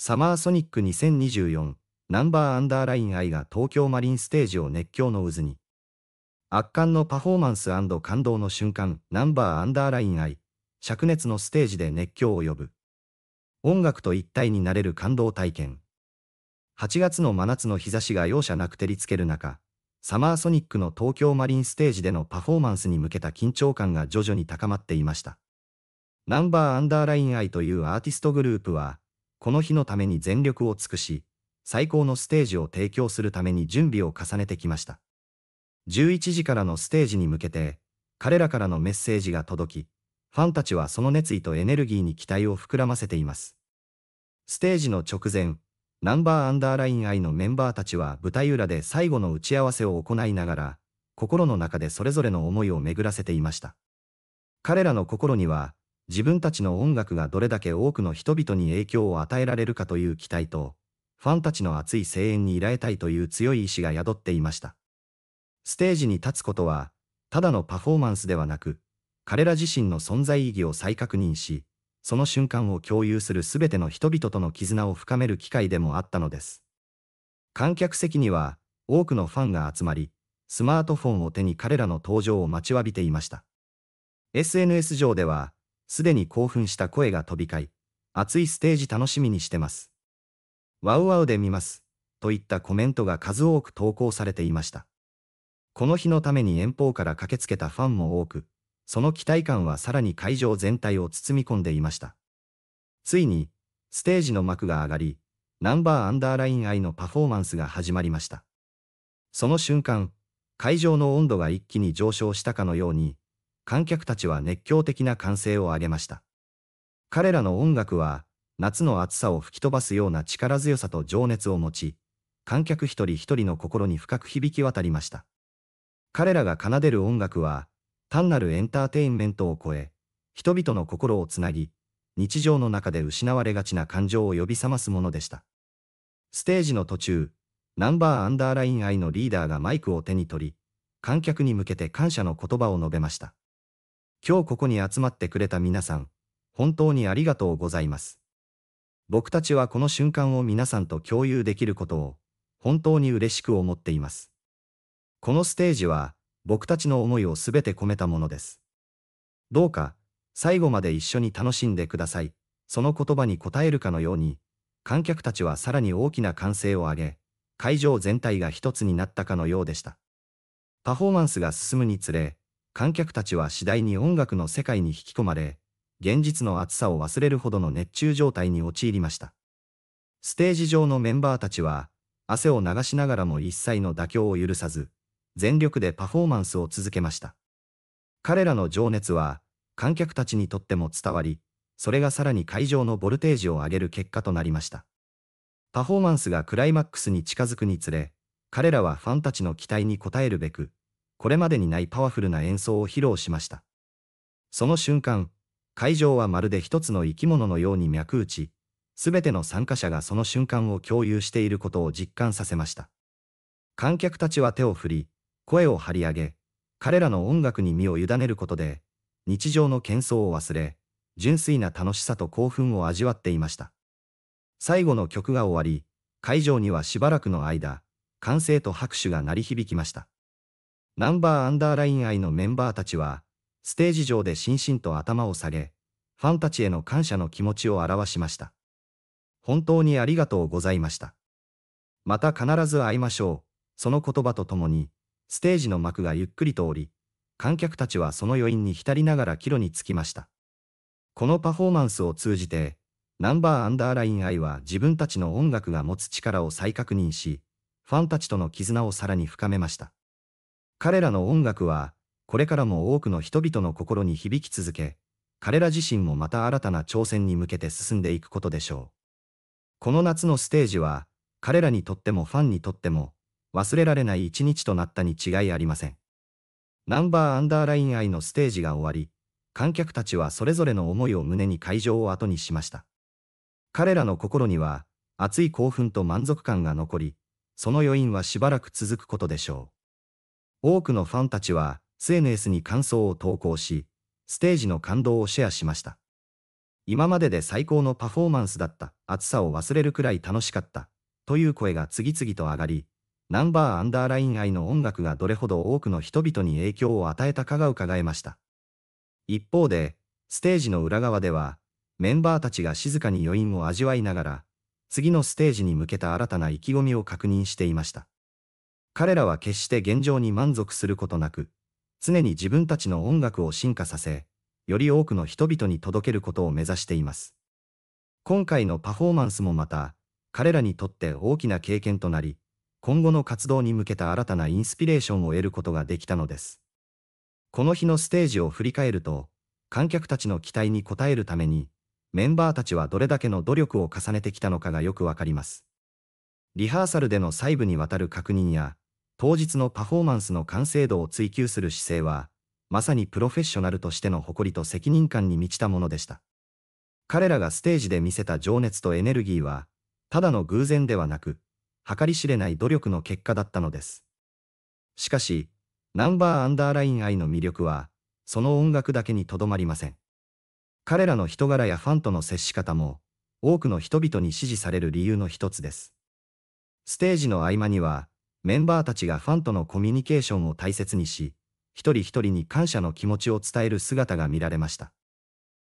サマーソニック2024ナンバーアンダーライン愛が東京マリンステージを熱狂の渦に。圧巻のパフォーマンス感動の瞬間ナンバーアンダーライン愛、灼熱のステージで熱狂を呼ぶ。音楽と一体になれる感動体験。8月の真夏の日差しが容赦なく照りつける中、サマーソニックの東京マリンステージでのパフォーマンスに向けた緊張感が徐々に高まっていました。ナンバーアンダーライン愛というアーティストグループは、この日のために全力を尽くし、最高のステージを提供するために準備を重ねてきました。11時からのステージに向けて、彼らからのメッセージが届き、ファンたちはその熱意とエネルギーに期待を膨らませています。ステージの直前、ナンバーアンダーライン愛のメンバーたちは舞台裏で最後の打ち合わせを行いながら、心の中でそれぞれの思いを巡らせていました。彼らの心には、自分たちの音楽がどれだけ多くの人々に影響を与えられるかという期待と、ファンたちの熱い声援にいられたいという強い意志が宿っていました。ステージに立つことは、ただのパフォーマンスではなく、彼ら自身の存在意義を再確認し、その瞬間を共有するすべての人々との絆を深める機会でもあったのです。観客席には、多くのファンが集まり、スマートフォンを手に彼らの登場を待ちわびていました。SNS 上では、すでに興奮した声が飛び交い、熱いステージ楽しみにしてます。ワウワウで見ます。といったコメントが数多く投稿されていました。この日のために遠方から駆けつけたファンも多く、その期待感はさらに会場全体を包み込んでいました。ついに、ステージの幕が上がり、ナンバーアンダーライン愛のパフォーマンスが始まりました。その瞬間、会場の温度が一気に上昇したかのように、観客たちは熱狂的な歓声を上げました。彼らの音楽は、夏の暑さを吹き飛ばすような力強さと情熱を持ち、観客一人一人の心に深く響き渡りました。彼らが奏でる音楽は、単なるエンターテインメントを超え、人々の心をつなぎ、日常の中で失われがちな感情を呼び覚ますものでした。ステージの途中、ナンバーアンダーライン愛のリーダーがマイクを手に取り、観客に向けて感謝の言葉を述べました。今日ここに集まってくれた皆さん、本当にありがとうございます。僕たちはこの瞬間を皆さんと共有できることを、本当に嬉しく思っています。このステージは、僕たちの思いをすべて込めたものです。どうか、最後まで一緒に楽しんでください。その言葉に応えるかのように、観客たちはさらに大きな歓声を上げ、会場全体が一つになったかのようでした。パフォーマンスが進むにつれ、観客たちは次第に音楽の世界に引き込まれ、現実の暑さを忘れるほどの熱中状態に陥りました。ステージ上のメンバーたちは、汗を流しながらも一切の妥協を許さず、全力でパフォーマンスを続けました。彼らの情熱は、観客たちにとっても伝わり、それがさらに会場のボルテージを上げる結果となりました。パフォーマンスがクライマックスに近づくにつれ、彼らはファンたちの期待に応えるべく、これまでにないパワフルな演奏を披露しました。その瞬間、会場はまるで一つの生き物のように脈打ち、すべての参加者がその瞬間を共有していることを実感させました。観客たちは手を振り、声を張り上げ、彼らの音楽に身を委ねることで、日常の喧騒を忘れ、純粋な楽しさと興奮を味わっていました。最後の曲が終わり、会場にはしばらくの間、歓声と拍手が鳴り響きました。ナンバーアンダーライン愛のメンバーたちは、ステージ上でしんしんと頭を下げ、ファンたちへの感謝の気持ちを表しました。本当にありがとうございました。また必ず会いましょう。その言葉とともに、ステージの幕がゆっくりと降り、観客たちはその余韻に浸りながら帰路につきました。このパフォーマンスを通じて、ナンバーアンダーライン愛は自分たちの音楽が持つ力を再確認し、ファンたちとの絆をさらに深めました。彼らの音楽は、これからも多くの人々の心に響き続け、彼ら自身もまた新たな挑戦に向けて進んでいくことでしょう。この夏のステージは、彼らにとってもファンにとっても、忘れられない一日となったに違いありません。ナンバーアンダーライン愛のステージが終わり、観客たちはそれぞれの思いを胸に会場を後にしました。彼らの心には、熱い興奮と満足感が残り、その余韻はしばらく続くことでしょう。多くのファンたちは SNS に感想を投稿し、ステージの感動をシェアしました。今までで最高のパフォーマンスだった、暑さを忘れるくらい楽しかった、という声が次々と上がり、ナンバーアンダーライン愛の音楽がどれほど多くの人々に影響を与えたかが伺えました。一方で、ステージの裏側では、メンバーたちが静かに余韻を味わいながら、次のステージに向けた新たな意気込みを確認していました。彼らは決して現状に満足することなく、常に自分たちの音楽を進化させ、より多くの人々に届けることを目指しています。今回のパフォーマンスもまた、彼らにとって大きな経験となり、今後の活動に向けた新たなインスピレーションを得ることができたのです。この日のステージを振り返ると、観客たちの期待に応えるために、メンバーたちはどれだけの努力を重ねてきたのかがよくわかります。リハーサルでの細部にわたる確認や、当日のパフォーマンスの完成度を追求する姿勢は、まさにプロフェッショナルとしての誇りと責任感に満ちたものでした。彼らがステージで見せた情熱とエネルギーは、ただの偶然ではなく、計り知れない努力の結果だったのです。しかし、ナンバーアンダーライン愛の魅力は、その音楽だけにとどまりません。彼らの人柄やファンとの接し方も、多くの人々に支持される理由の一つです。ステージの合間には、メンバーたちがファンとのコミュニケーションを大切にし、一人一人に感謝の気持ちを伝える姿が見られました。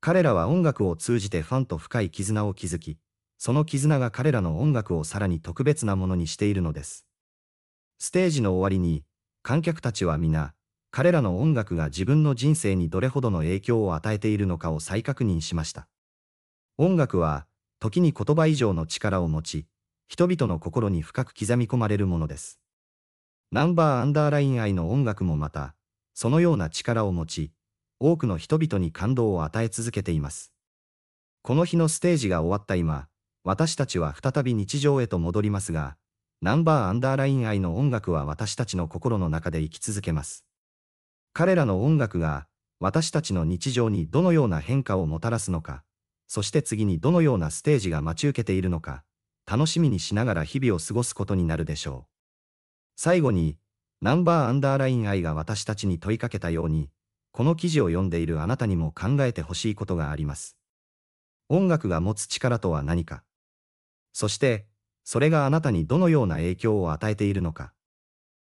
彼らは音楽を通じてファンと深い絆を築き、その絆が彼らの音楽をさらに特別なものにしているのです。ステージの終わりに、観客たちは皆、彼らの音楽が自分の人生にどれほどの影響を与えているのかを再確認しました。音楽は、時に言葉以上の力を持ち、人々の心に深く刻み込まれるものです。ナンバーアンダーライン愛の音楽もまた、そのような力を持ち、多くの人々に感動を与え続けています。この日のステージが終わった今、私たちは再び日常へと戻りますが、ナンバーアンダーライン愛の音楽は私たちの心の中で生き続けます。彼らの音楽が、私たちの日常にどのような変化をもたらすのか、そして次にどのようなステージが待ち受けているのか、楽しみにしながら日々を過ごすことになるでしょう。最後に、ナンバーアンダーライン愛が私たちに問いかけたように、この記事を読んでいるあなたにも考えてほしいことがあります。音楽が持つ力とは何か。そして、それがあなたにどのような影響を与えているのか。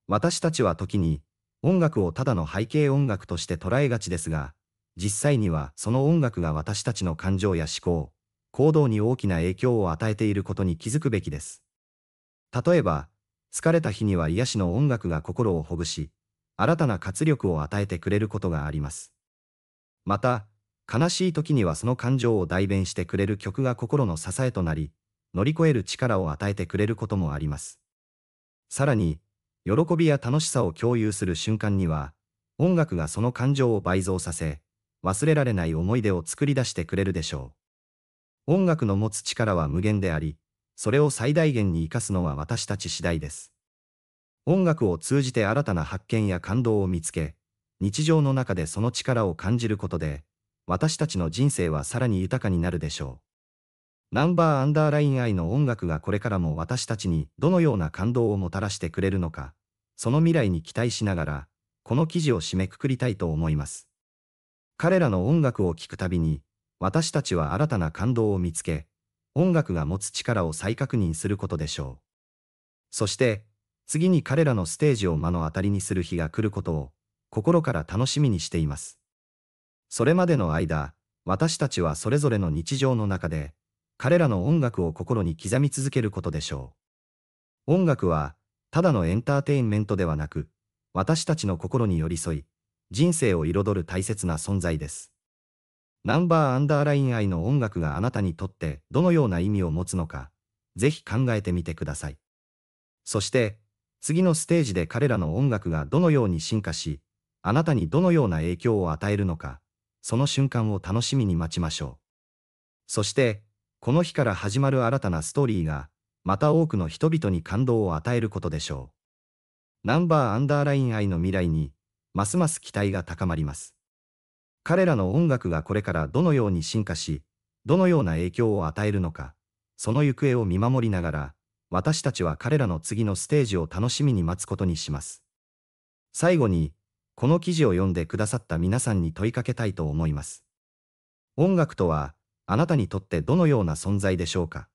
私たちは時に、音楽をただの背景音楽として捉えがちですが、実際にはその音楽が私たちの感情や思考、行動に大きな影響を与えていることに気づくべきです。例えば、疲れた日には癒しの音楽が心をほぐし、新たな活力を与えてくれることがあります。また、悲しい時にはその感情を代弁してくれる曲が心の支えとなり、乗り越える力を与えてくれることもあります。さらに、喜びや楽しさを共有する瞬間には、音楽がその感情を倍増させ、忘れられない思い出を作り出してくれるでしょう。音楽の持つ力は無限であり、それを最大限に活かすのは私たち次第です。音楽を通じて新たな発見や感動を見つけ、日常の中でその力を感じることで、私たちの人生はさらに豊かになるでしょう。ナンバーアンダーライン愛の音楽がこれからも私たちにどのような感動をもたらしてくれるのか、その未来に期待しながら、この記事を締めくくりたいと思います。彼らの音楽を聴くたびに、私たちは新たな感動を見つけ、音楽が持つ力を再確認することでしょう。そして、次に彼らのステージを目の当たりにする日が来ることを、心から楽しみにしています。それまでの間、私たちはそれぞれの日常の中で、彼らの音楽を心に刻み続けることでしょう。音楽は、ただのエンターテインメントではなく、私たちの心に寄り添い、人生を彩る大切な存在です。ナンバーアンダーライン愛の音楽があなたにとってどのような意味を持つのか、ぜひ考えてみてください。そして、次のステージで彼らの音楽がどのように進化し、あなたにどのような影響を与えるのか、その瞬間を楽しみに待ちましょう。そして、この日から始まる新たなストーリーが、また多くの人々に感動を与えることでしょう。ナンバーアンダーライン愛の未来に、ますます期待が高まります。彼らの音楽がこれからどのように進化し、どのような影響を与えるのか、その行方を見守りながら、私たちは彼らの次のステージを楽しみに待つことにします。最後に、この記事を読んでくださった皆さんに問いかけたいと思います。音楽とは、あなたにとってどのような存在でしょうか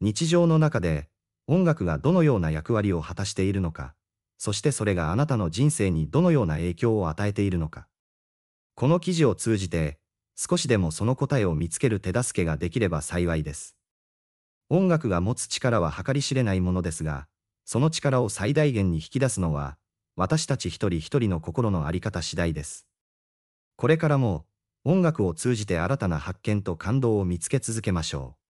日常の中で、音楽がどのような役割を果たしているのか、そしてそれがあなたの人生にどのような影響を与えているのか。この記事を通じて、少しでもその答えを見つける手助けができれば幸いです。音楽が持つ力は計り知れないものですが、その力を最大限に引き出すのは、私たち一人一人の心の在り方次第です。これからも、音楽を通じて新たな発見と感動を見つけ続けましょう。